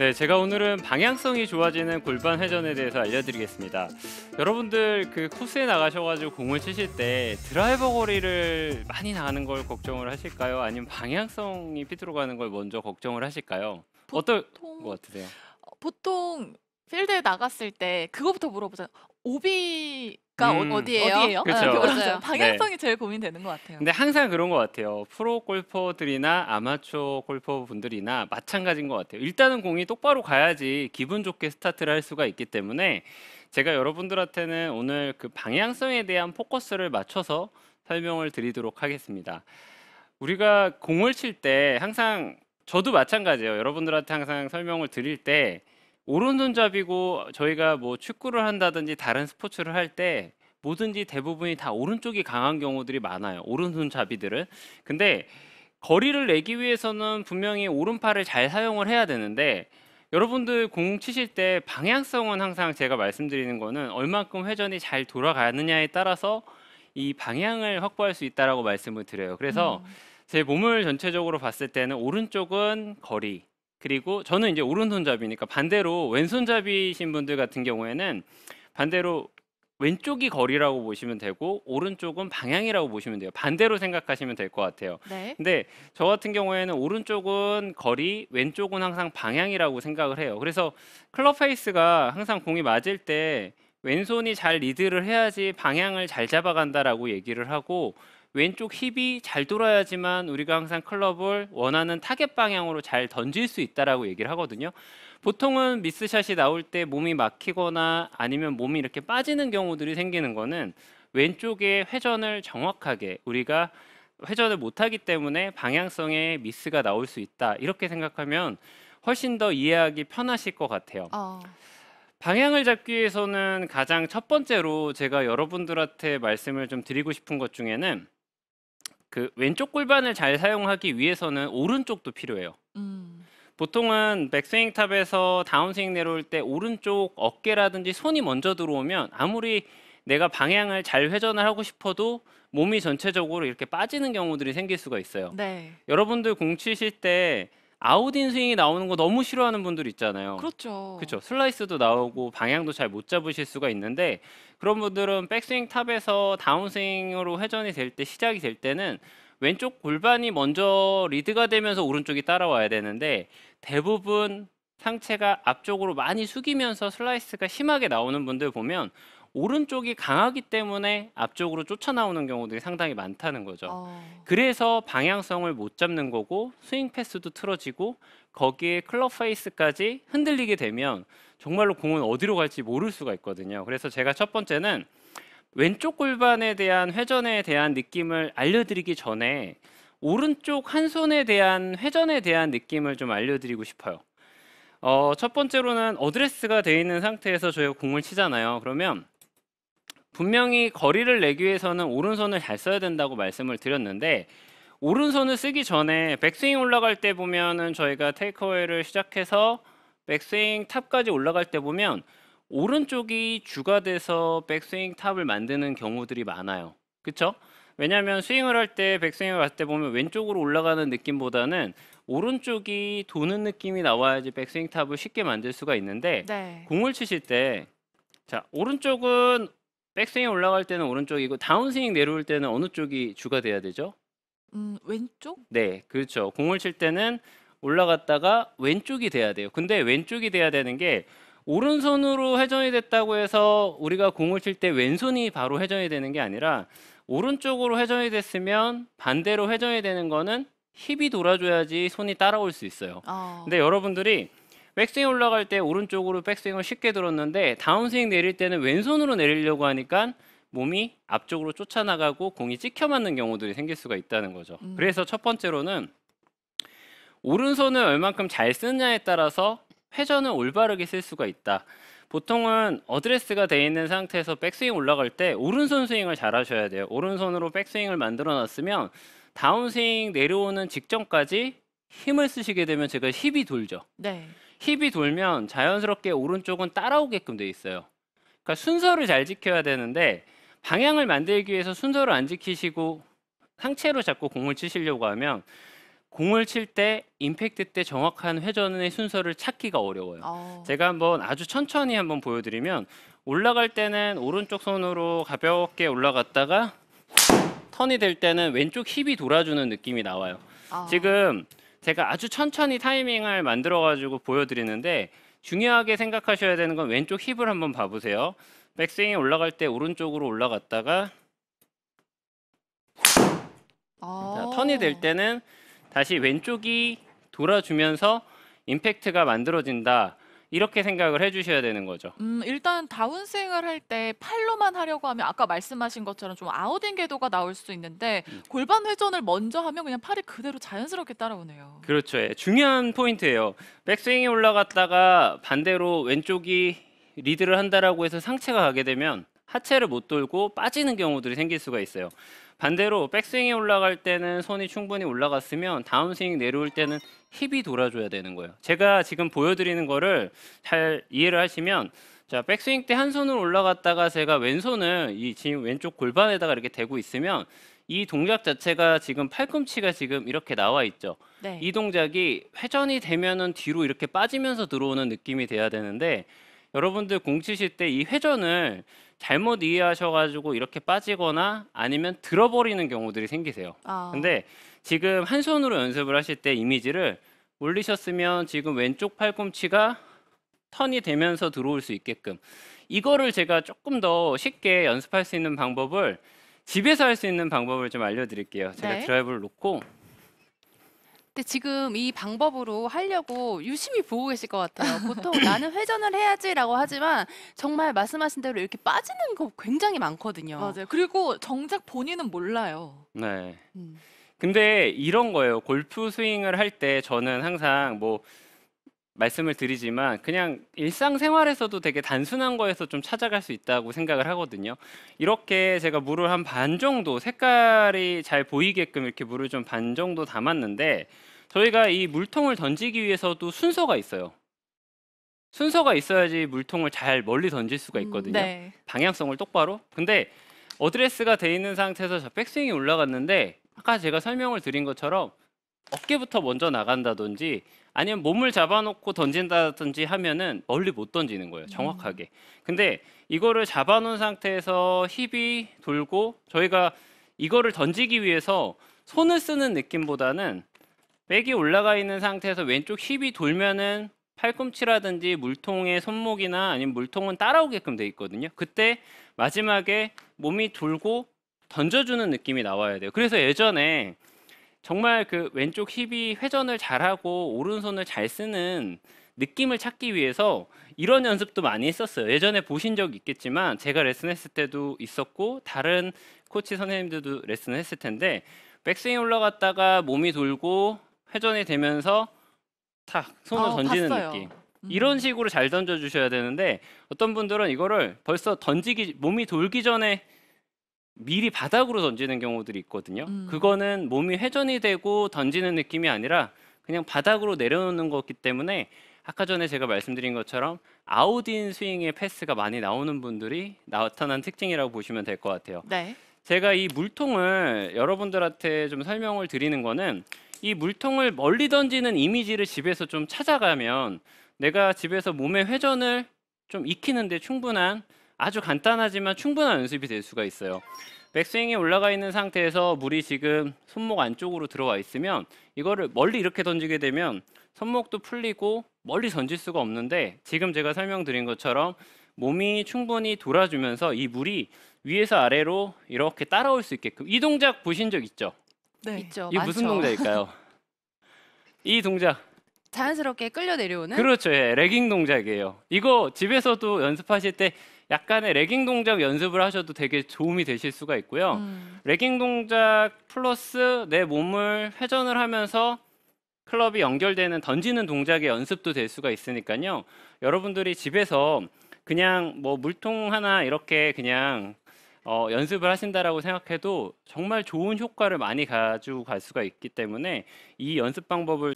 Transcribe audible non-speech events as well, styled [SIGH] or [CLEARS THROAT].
네, 제가 오늘은 방향성이 좋아지는 골반 회전에 대해서 알려드리겠습니다. 여러분들 그 코스에 나가셔가지고 공을 치실 때 드라이버 거리를 많이 나가는 걸 걱정을 하실까요? 아니면 방향성이 핏으로 가는 걸 먼저 걱정을 하실까요? 어떤 보통- 것 같으세요? 어, 보통 필드에 나갔을 때 그거부터 물어보잖아요. 오비 가 그러니까 어, 음, 어, 디예요 어디예요? 그렇죠. 네, 맞아요. 방향성이 네. 제일 고민되는 것 같아요. 근데 항상 그런 것 같아요. 프로 골퍼들이나 아마추어 골퍼분들이나 마찬가지인 것 같아요. 일단은 공이 똑바로 가야지 기분 좋게 스타트를 할 수가 있기 때문에 제가 여러분들한테는 오늘 그 방향성에 대한 포커스를 맞춰서 설명을 드리도록 하겠습니다. 우리가 공을 칠 때 항상 저도 마찬가지예요. 여러분들한테 항상 설명을 드릴 때 오른손잡이고 저희가 뭐 축구를 한다든지 다른 스포츠를 할 때 뭐든지 대부분이 다 오른쪽이 강한 경우들이 많아요. 오른손잡이들은. 근데 거리를 내기 위해서는 분명히 오른팔을 잘 사용을 해야 되는데 여러분들 공 치실 때 방향성은 항상 제가 말씀드리는 거는 얼만큼 회전이 잘 돌아가느냐에 따라서 이 방향을 확보할 수 있다라고 말씀을 드려요. 그래서 음. 제 몸을 전체적으로 봤을 때는 오른쪽은 거리, 그리고 저는 이제 오른손잡이니까 반대로 왼손잡이신 분들 같은 경우에는 반대로 왼쪽이 거리라고 보시면 되고 오른쪽은 방향이라고 보시면 돼요. 반대로 생각하시면 될 것 같아요. 네. 근데 저 같은 경우에는 오른쪽은 거리, 왼쪽은 항상 방향이라고 생각을 해요. 그래서 클럽 페이스가 항상 공이 맞을 때 왼손이 잘 리드를 해야지 방향을 잘 잡아간다라고 얘기를 하고 왼쪽 힙이 잘 돌아야지만 우리가 항상 클럽을 원하는 타겟 방향으로 잘 던질 수 있다라고 얘기를 하거든요. 보통은 미스샷이 나올 때 몸이 막히거나 아니면 몸이 이렇게 빠지는 경우들이 생기는 거는 왼쪽에 회전을 정확하게 우리가 회전을 못하기 때문에 방향성에 미스가 나올 수 있다 이렇게 생각하면 훨씬 더 이해하기 편하실 것 같아요. 어. 방향을 잡기 위해서는 가장 첫 번째로 제가 여러분들한테 말씀을 좀 드리고 싶은 것 중에는 그 왼쪽 골반을 잘 사용하기 위해서는 오른쪽도 필요해요. 음. 보통은 백스윙 탑에서 다운스윙 내려올 때 오른쪽 어깨라든지 손이 먼저 들어오면 아무리 내가 방향을 잘 회전을 하고 싶어도 몸이 전체적으로 이렇게 빠지는 경우들이 생길 수가 있어요. 네. 여러분들 공 치실 때 아웃인 스윙이 나오는 거 너무 싫어하는 분들 있잖아요. 그렇죠. 그렇죠. 슬라이스도 나오고 방향도 잘 못 잡으실 수가 있는데 그런 분들은 백스윙 탑에서 다운스윙으로 회전이 될 때 시작이 될 때는 왼쪽 골반이 먼저 리드가 되면서 오른쪽이 따라와야 되는데 대부분 상체가 앞쪽으로 많이 숙이면서 슬라이스가 심하게 나오는 분들 보면 오른쪽이 강하기 때문에 앞쪽으로 쫓아나오는 경우들이 상당히 많다는 거죠. 어. 그래서 방향성을 못 잡는 거고 스윙 패스도 틀어지고 거기에 클럽 페이스까지 흔들리게 되면 정말로 공은 어디로 갈지 모를 수가 있거든요. 그래서 제가 첫 번째는 왼쪽 골반에 대한 회전에 대한 느낌을 알려드리기 전에 오른쪽 한 손에 대한 회전에 대한 느낌을 좀 알려드리고 싶어요. 어, 첫 번째로는 어드레스가 되어 있는 상태에서 저희가 공을 치잖아요. 그러면 분명히 거리를 내기 위해서는 오른손을 잘 써야 된다고 말씀을 드렸는데 오른손을 쓰기 전에 백스윙 올라갈 때 보면은 저희가 테이크어웨이를 시작해서 백스윙 탑까지 올라갈 때 보면 오른쪽이 주가 돼서 백스윙 탑을 만드는 경우들이 많아요. 그렇죠? 왜냐하면 스윙을 할 때 백스윙을 갈때 보면 왼쪽으로 올라가는 느낌보다는 오른쪽이 도는 느낌이 나와야지 백스윙 탑을 쉽게 만들 수가 있는데 네. 공을 치실 때 자 오른쪽은 백스윙 올라갈 때는 오른쪽이고 다운스윙 내려올 때는 어느 쪽이 주가 돼야 되죠? 음, 왼쪽? 네, 그렇죠. 공을 칠 때는 올라갔다가 왼쪽이 돼야 돼요. 근데 왼쪽이 돼야 되는 게 오른손으로 회전이 됐다고 해서 우리가 공을 칠 때 왼손이 바로 회전이 되는 게 아니라 오른쪽으로 회전이 됐으면 반대로 회전이 되는 거는 힙이 돌아줘야지 손이 따라올 수 있어요. 어. 근데 여러분들이 백스윙 올라갈 때 오른쪽으로 백스윙을 쉽게 들었는데 다운스윙 내릴 때는 왼손으로 내리려고 하니까 몸이 앞쪽으로 쫓아나가고 공이 찍혀 맞는 경우들이 생길 수가 있다는 거죠. 음. 그래서 첫 번째로는 오른손을 얼만큼 잘 쓰느냐에 따라서 회전을 올바르게 쓸 수가 있다. 보통은 어드레스가 돼 있는 상태에서 백스윙 올라갈 때 오른손 스윙을 잘 하셔야 돼요. 오른손으로 백스윙을 만들어 놨으면 다운스윙 내려오는 직전까지 힘을 쓰시게 되면 제가 힙이 돌죠. 네. 힙이 돌면 자연스럽게 오른쪽은 따라오게끔 돼 있어요. 그러니까 순서를 잘 지켜야 되는데 방향을 만들기 위해서 순서를 안 지키시고 상체로 잡고 공을 치시려고 하면 공을 칠 때 임팩트 때 정확한 회전의 순서를 찾기가 어려워요. 어. 제가 한번 아주 천천히 한번 보여드리면 올라갈 때는 오른쪽 손으로 가볍게 올라갔다가 턴이 될 때는 왼쪽 힙이 돌아주는 느낌이 나와요. 어. 지금 제가 아주 천천히 타이밍을 만들어 가지고 보여드리는데 중요하게 생각하셔야 되는 건 왼쪽 힙을 한번 봐보세요. 백스윙이 올라갈 때 오른쪽으로 올라갔다가 아 턴이 될 때는 다시 왼쪽이 돌아주면서 임팩트가 만들어진다. 이렇게 생각을 해주셔야 되는 거죠. 음, 일단 다운스윙을 할 때 팔로만 하려고 하면 아까 말씀하신 것처럼 좀 아웃인 궤도가 나올 수 있는데 음. 골반 회전을 먼저 하면 그냥 팔이 그대로 자연스럽게 따라오네요. 그렇죠. 예, 중요한 포인트예요. 백스윙이 올라갔다가 반대로 왼쪽이 리드를 한다라고 해서 상체가 가게 되면 하체를 못 돌고 빠지는 경우들이 생길 수가 있어요. 반대로 백스윙이 올라갈 때는 손이 충분히 올라갔으면 다운스윙 내려올 때는 힙이 돌아줘야 되는 거예요. 제가 지금 보여드리는 거를 잘 이해를 하시면 자 백스윙 때 한손으로 올라갔다가 제가 왼손을 이 지금 왼쪽 골반에다가 이렇게 대고 있으면 이 동작 자체가 지금 팔꿈치가 지금 이렇게 나와 있죠. 네. 이 동작이 회전이 되면은 뒤로 이렇게 빠지면서 들어오는 느낌이 돼야 되는데 여러분들 공 치실 때 이 회전을 잘못 이해하셔가지고 이렇게 빠지거나 아니면 들어버리는 경우들이 생기세요. 아. 근데 지금 한 손으로 연습을 하실 때 이미지를 올리셨으면 지금 왼쪽 팔꿈치가 턴이 되면서 들어올 수 있게끔 이거를 제가 조금 더 쉽게 연습할 수 있는 방법을 집에서 할 수 있는 방법을 좀 알려드릴게요. 제가 네. 드라이브를 놓고 근데 지금 이 방법으로 하려고 유심히 보고 계실 것 같아요. 보통 [CLEARS THROAT] 나는 회전을 해야지라고 하지만 정말 말씀하신 대로 이렇게 빠지는 거 굉장히 많거든요. 맞아요. 그리고 정작 본인은 몰라요. 네. 음. 근데 이런 거예요. 골프 스윙을 할 때 저는 항상 뭐 말씀을 드리지만 그냥 일상생활에서도 되게 단순한 거에서 좀 찾아갈 수 있다고 생각을 하거든요. 이렇게 제가 물을 한 반 정도 색깔이 잘 보이게끔 이렇게 물을 좀 반 정도 담았는데 저희가 이 물통을 던지기 위해서도 순서가 있어요. 순서가 있어야지 물통을 잘 멀리 던질 수가 음, 있거든요. 네. 방향성을 똑바로. 근데 어드레스가 돼 있는 상태에서 저 백스윙이 올라갔는데 아까 제가 설명을 드린 것처럼 어깨부터 먼저 나간다든지 아니면 몸을 잡아놓고 던진다든지 하면은 멀리 못 던지는 거예요. 음. 정확하게. 근데 이거를 잡아놓은 상태에서 힙이 돌고 저희가 이거를 던지기 위해서 손을 쓰는 느낌보다는 백이 올라가 있는 상태에서 왼쪽 힙이 돌면은 팔꿈치라든지 물통의 손목이나 아니면 물통은 따라오게끔 돼 있거든요. 그때 마지막에 몸이 돌고 던져주는 느낌이 나와야 돼요. 그래서 예전에 정말 그 왼쪽 힙이 회전을 잘하고 오른손을 잘 쓰는 느낌을 찾기 위해서 이런 연습도 많이 했었어요. 예전에 보신 적 있겠지만 제가 레슨했을 때도 있었고 다른 코치 선생님들도 레슨했을 텐데 백스윙 올라갔다가 몸이 돌고 회전이 되면서 탁 손을 어, 던지는 봤어요. 느낌. 음. 이런 식으로 잘 던져 주셔야 되는데 어떤 분들은 이거를 벌써 던지기 몸이 돌기 전에 미리 바닥으로 던지는 경우들이 있거든요. 음. 그거는 몸이 회전이 되고 던지는 느낌이 아니라 그냥 바닥으로 내려놓는 거기 때문에 아까 전에 제가 말씀드린 것처럼 아웃인 스윙의 패스가 많이 나오는 분들이 나타난 특징이라고 보시면 될 것 같아요. 네. 제가 이 물통을 여러분들한테 좀 설명을 드리는 거는 이 물통을 멀리 던지는 이미지를 집에서 좀 찾아가면 내가 집에서 몸의 회전을 좀 익히는데 충분한 아주 간단하지만 충분한 연습이 될 수가 있어요. 백스윙이 올라가 있는 상태에서 물이 지금 손목 안쪽으로 들어와 있으면 이거를 멀리 이렇게 던지게 되면 손목도 풀리고 멀리 던질 수가 없는데 지금 제가 설명드린 것처럼 몸이 충분히 돌아주면서 이 물이 위에서 아래로 이렇게 따라올 수 있게끔 이 동작 보신 적 있죠? 네. 있죠. 이게 무슨 동작일까요? 이 동작. 자연스럽게 끌려 내려오는 그렇죠. 예, 레깅 동작이에요. 이거 집에서도 연습하실 때 약간의 레깅 동작 연습을 하셔도 되게 도움이 되실 수가 있고요. 음, 레깅 동작 플러스 내 몸을 회전을 하면서 클럽이 연결되는 던지는 동작의 연습도 될 수가 있으니까요. 여러분들이 집에서 그냥 뭐 물통 하나 이렇게 그냥 어, 연습을 하신다라고 생각해도 정말 좋은 효과를 많이 가지고 갈 수가 있기 때문에 이 연습 방법을